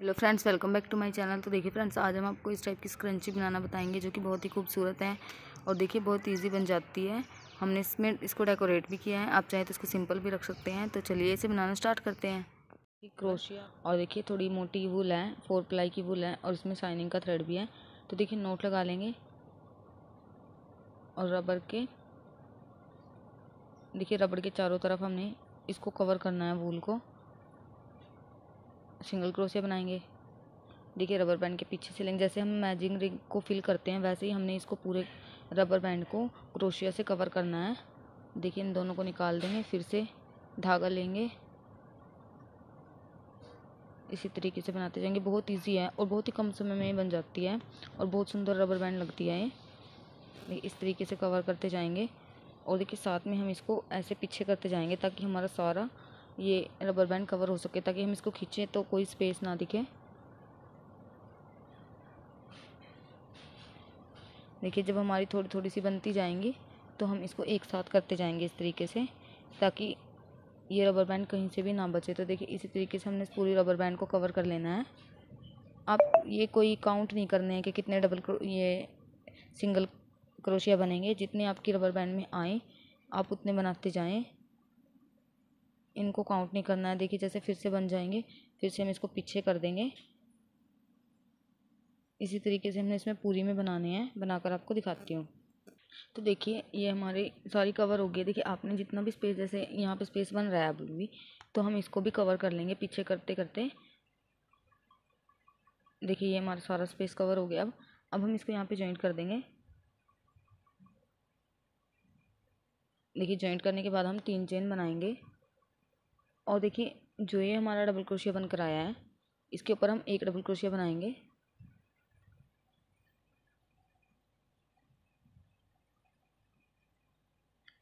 hello friends welcome back to my channel तो देखिए friends आज हम आपको इस टाइप की स्क्रंची बनाना बताएंगे जो कि बहुत ही खूबसूरत है और देखिए बहुत इजी बन जाती है हमने इसमें इसको डेकोरेट भी किया है आप चाहे तो इसको सिंपल भी रख सकते हैं तो चलिए इसे बनाना स्टार्ट करते हैं क्रोशिया और देखिए थोड़ी मोटी वूल है फोर प्लाई की वूल है और इसमें शाइनिंग का थ्रेड भी है तो देखिए नोट लगा लेंगे और रबर के देखिए रबड़ के चारों तरफ हमने इसको कवर करना है वूल को सिंगल क्रोशिया बनाएंगे देखिए रबर बैंड के पीछे से लेंगे जैसे हम मैजिंग रिंग को फिल करते हैं वैसे ही हमने इसको पूरे रबर बैंड को क्रोशिया से कवर करना है देखिए इन दोनों को निकाल देंगे फिर से धागा लेंगे इसी तरीके से बनाते जाएंगे बहुत इजी है और बहुत ही कम समय में बन जाती है और बहुत सुंदर रबर बैंड लगती है ये इस तरीके से कवर करते जाएंगे और देखिए साथ में हम इसको ऐसे पीछे करते जाएंगे ताकि हमारा सारा ये रबर बैंड कवर हो सके ताकि हम इसको खींचें तो कोई स्पेस ना दिखे देखिए जब हमारी थोड़ी थोड़ी सी बनती जाएंगी तो हम इसको एक साथ करते जाएंगे इस तरीके से ताकि ये रबर बैंड कहीं से भी ना बचे तो देखिए इसी तरीके से हमने इस पूरी रबर बैंड को कवर कर लेना है आप ये कोई काउंट नहीं करने हैं कि कितने डबल ये सिंगल क्रोशिया बनेंगे जितने आपकी रबर बैंड में आए आप उतने बनाते जाएं इनको काउंट नहीं करना है देखिए जैसे फिर से बन जाएंगे फिर से हम इसको पीछे कर देंगे इसी तरीके से हमने इसमें पूरी में बनाने हैं बनाकर आपको दिखाती हूँ तो देखिए ये हमारी सारी कवर हो गई देखिए आपने जितना भी स्पेस जैसे यहाँ पे स्पेस बन रहा है अब भी तो हम इसको भी कवर कर लेंगे पीछे करते करते देखिए ये हमारा सारा स्पेस कवर हो गया अब अब हम इसको यहाँ पे जॉइंट कर देंगे देखिए जॉइंट करने के बाद हम तीन चेन बनाएंगे और देखिए जो ये हमारा डबल क्रोशिया बन कर आया है इसके ऊपर हम एक डबल क्रोशिया बनाएंगे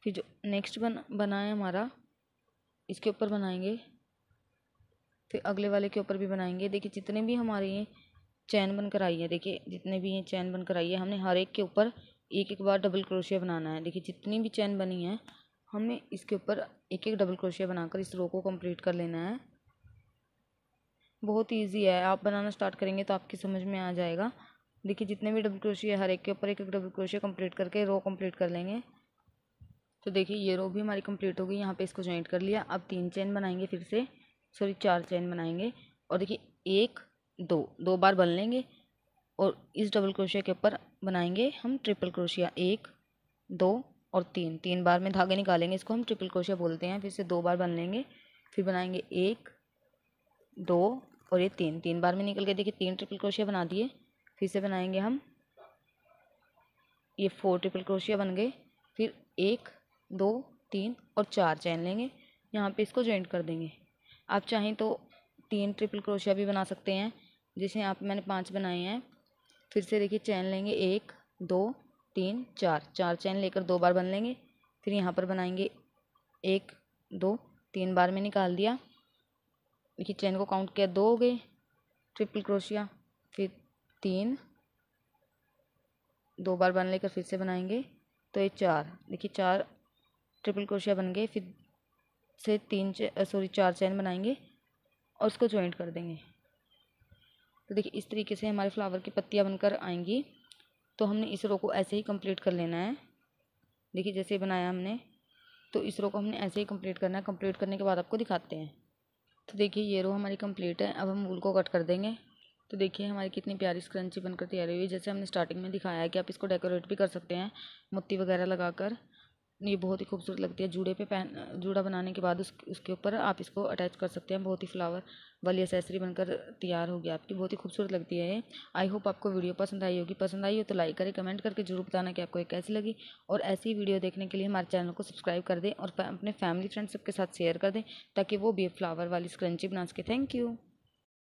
फिर जो नेक्स्ट बन बना है हमारा इसके ऊपर बनाएंगे फिर अगले वाले के ऊपर भी बनाएंगे देखिए जितने भी हमारे ये चैन बनकर आई है देखिए जितने भी ये चैन बनकर आई है हमने हर एक के ऊपर एक एक बार डबल क्रोशिया बनाना है देखिए जितनी भी चैन बनी है हमें इसके ऊपर एक एक डबल क्रोशिया बनाकर इस रो को कंप्लीट कर लेना है बहुत इजी है आप बनाना स्टार्ट करेंगे तो आपकी समझ में आ जाएगा देखिए जितने भी डबल क्रोशिया हर एक के ऊपर एक एक डबल क्रोशिया कंप्लीट करके रो कंप्लीट कर लेंगे तो देखिए ये रो भी हमारी कंप्लीट हो गई यहाँ पे इसको ज्वाइंट कर लिया अब तीन चैन बनाएंगे फिर से सॉरी चार चैन बनाएंगे और देखिए एक दो दो बार बन लेंगे और इस डबल क्रोशिया के ऊपर बनाएंगे हम ट्रिपल क्रोशिया एक दो और तीन तीन बार में धागे निकालेंगे इसको हम ट्रिपल क्रोशिया बोलते हैं फिर से दो बार बन लेंगे फिर बनाएंगे एक दो और ये तीन तीन बार में निकल गए देखिए तीन ट्रिपल क्रोशिया बना दिए फिर से बनाएंगे हम ये फोर ट्रिपल क्रोशिया बन गए फिर एक दो तीन और चार चैन लेंगे यहाँ पे इसको जॉइंट कर देंगे आप चाहें तो तीन ट्रिपल क्रोशिया भी बना सकते हैं जैसे यहाँ पे मैंने पांच बनाए हैं फिर से देखिए चैन लेंगे एक दो तीन चार चार चैन लेकर दो बार बन लेंगे फिर यहाँ पर बनाएंगे एक दो तीन बार में निकाल दिया देखिए चैन को काउंट किया दो हो गए ट्रिपल क्रोशिया फिर तीन दो बार बन लेकर फिर से बनाएंगे तो ये चार देखिए चार ट्रिपल क्रोशिया बन गए फिर से तीन सॉरी चार चैन बनाएंगे और उसको जॉइंट कर देंगे तो देखिए इस तरीके से हमारे फ्लावर की पत्तियाँ बनकर आएंगी तो हमने इस रो को ऐसे ही कंप्लीट कर लेना है देखिए जैसे बनाया हमने तो इस रो को हमने ऐसे ही कंप्लीट करना है कंप्लीट करने के बाद आपको दिखाते हैं तो देखिए ये रो हमारी कंप्लीट है अब हम वूल को कट कर देंगे तो देखिए हमारी कितनी प्यारी स्क्रंची बनकर तैयार हुई है जैसे हमने स्टार्टिंग में दिखाया है कि आप इसको डेकोरेट भी कर सकते हैं मोती वगैरह कर ये बहुत ही खूबसूरत लगती है जूड़े पे पहन जूड़ा बनाने के बाद उस उसके ऊपर आप इसको अटैच कर सकते हैं बहुत ही फ्लावर वाली एसेसरी बनकर तैयार होगी आपकी बहुत ही खूबसूरत लगती है ये आई होप आपको वीडियो पसंद आई होगी पसंद आई हो तो लाइक करें कमेंट करके जरूर बताना कि आपको ये कैसी लगी और ऐसी वीडियो देखने के लिए हमारे चैनल को सब्सक्राइब कर दें और अपने फैमिली फ्रेंड्स सबके साथ शेयर कर दें ताकि वो भी फ्लावर वाली स्क्रंची बना सके थैंक यू